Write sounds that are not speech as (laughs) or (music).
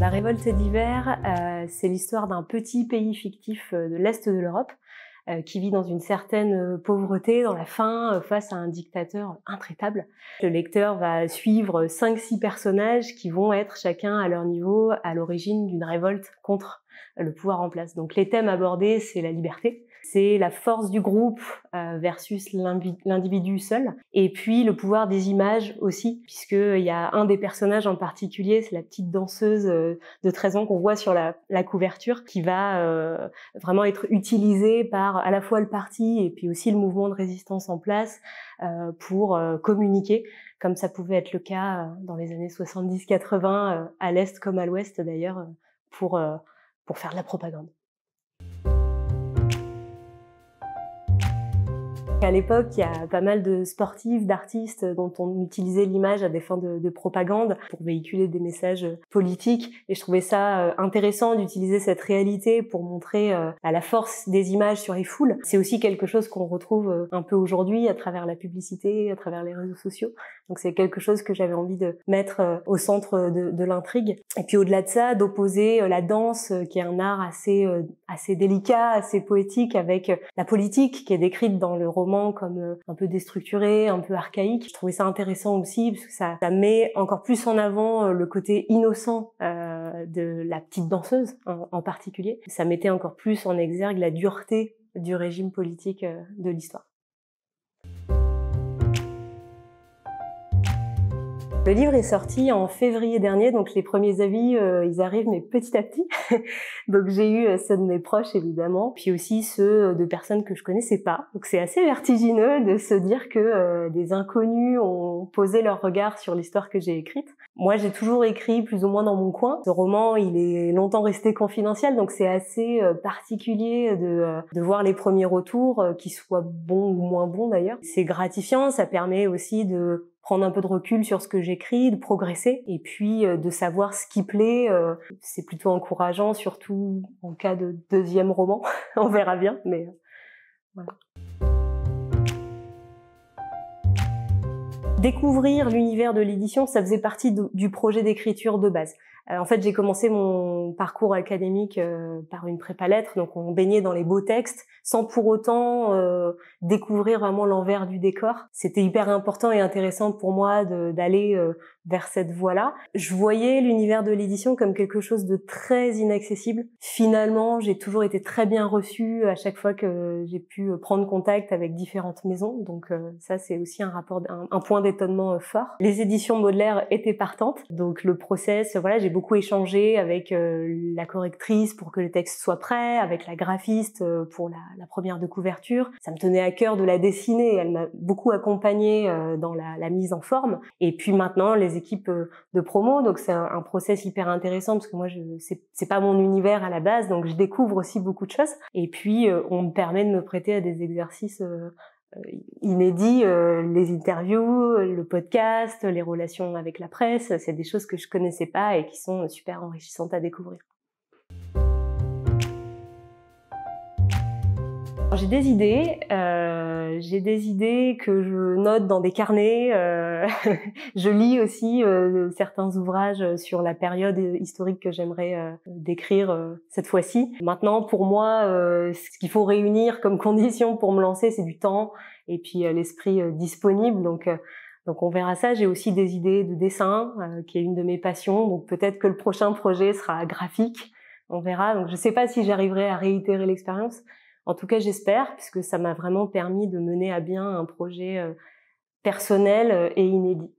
La révolte d'hiver, euh, c'est l'histoire d'un petit pays fictif euh, de l'Est de l'Europe euh, qui vit dans une certaine pauvreté, dans la faim, face à un dictateur intraitable. Le lecteur va suivre 5-6 personnages qui vont être chacun à leur niveau à l'origine d'une révolte contre le pouvoir en place. Donc les thèmes abordés, c'est la liberté, c'est la force du groupe euh, versus l'individu seul. Et puis le pouvoir des images aussi, puisqu'il y a un des personnages en particulier, c'est la petite danseuse euh, de 13 ans qu'on voit sur la, couverture, qui va euh, vraiment être utilisée par à la fois le parti et puis aussi le mouvement de résistance en place pour communiquer, comme ça pouvait être le cas dans les années 70-80, à l'Est comme à l'Ouest d'ailleurs, pour, pour faire de la propagande. À l'époque, il y a pas mal de sportifs, d'artistes dont on utilisait l'image à des fins de, propagande pour véhiculer des messages euh, politiques. Et je trouvais ça euh, intéressant d'utiliser cette réalité pour montrer euh, à la force des images sur les foules. C'est aussi quelque chose qu'on retrouve un peu aujourd'hui à travers la publicité, à travers les réseaux sociaux. Donc c'est quelque chose que j'avais envie de mettre euh, au centre de, l'intrigue. Et puis au-delà de ça, d'opposer euh, la danse, euh, qui est un art assez assez délicat, assez poétique, avec la politique qui est décrite dans le roman comme un peu déstructurée, un peu archaïque. Je trouvais ça intéressant aussi parce que ça, met encore plus en avant le côté innocent de la petite danseuse en particulier. Ça mettait encore plus en exergue la dureté du régime politique de l'histoire. Le livre est sorti en février dernier, donc les premiers avis, euh, ils arrivent mais petit à petit. (laughs) donc j'ai eu euh, ceux de mes proches évidemment, puis aussi ceux euh, de personnes que je connaissais pas. Donc c'est assez vertigineux de se dire que des inconnus ont posé leur regard sur l'histoire que j'ai écrite. Moi, j'ai toujours écrit plus ou moins dans mon coin. Ce roman, il est longtemps resté confidentiel, donc c'est assez particulier de, de voir les premiers retours, qu'ils soient bons ou moins bons d'ailleurs. C'est gratifiant, ça permet aussi de prendre un peu de recul sur ce que j'écris, de progresser et puis euh, de savoir ce qui plaît. Euh, c'est plutôt encourageant, surtout en cas de deuxième roman. (laughs) On verra bien, mais euh, voilà. Découvrir l'univers de l'édition, ça faisait partie du projet d'écriture de base. Euh, en fait, j'ai commencé mon parcours académique euh, par une prépa lettres, donc on baignait dans les beaux textes sans pour autant euh, découvrir vraiment l'envers du décor. C'était hyper important et intéressant pour moi d'aller vers cette voie-là. Je voyais l'univers de l'édition comme quelque chose de très inaccessible. Finalement, j'ai toujours été très bien reçue à chaque fois que j'ai pu prendre contact avec différentes maisons, donc ça c'est aussi un rapport, un, point d'étonnement fort. Les éditions Baudelaire étaient partantes, donc le process, voilà, j'ai beaucoup échangé avec euh, la correctrice pour que le texte soit prêt, avec la graphiste euh, pour la, première de couverture. Ça me tenait à cœur de la dessiner. Elle m'a beaucoup accompagnée euh, dans la, mise en forme. Et puis maintenant, les équipes de promo. Donc c'est un, process hyper intéressant parce que moi, je, c'est, pas mon univers à la base, donc je découvre aussi beaucoup de choses. Et puis on me permet de me prêter à des exercices euh, inédit, euh, les interviews, le podcast, les relations avec la presse, c'est des choses que je connaissais pas et qui sont super enrichissantes à découvrir. J'ai des idées. Euh, euh, j'ai des idées que je note dans des carnets. Euh, (laughs) je lis aussi euh, certains ouvrages sur la période historique que j'aimerais décrire cette fois-ci. Maintenant, pour moi, ce qu'il faut réunir comme (laughs) condition pour me lancer, c'est du temps et puis l'esprit disponible. Donc donc on verra ça. J'ai aussi des idées de dessin, qui est une de mes passions. Donc peut-être que le prochain projet sera graphique. On verra. Donc je ne sais pas si j'arriverai à réitérer l'expérience, en tout cas, j'espère, puisque ça m'a vraiment permis de mener à bien un projet euh, personnel euh, et inédit.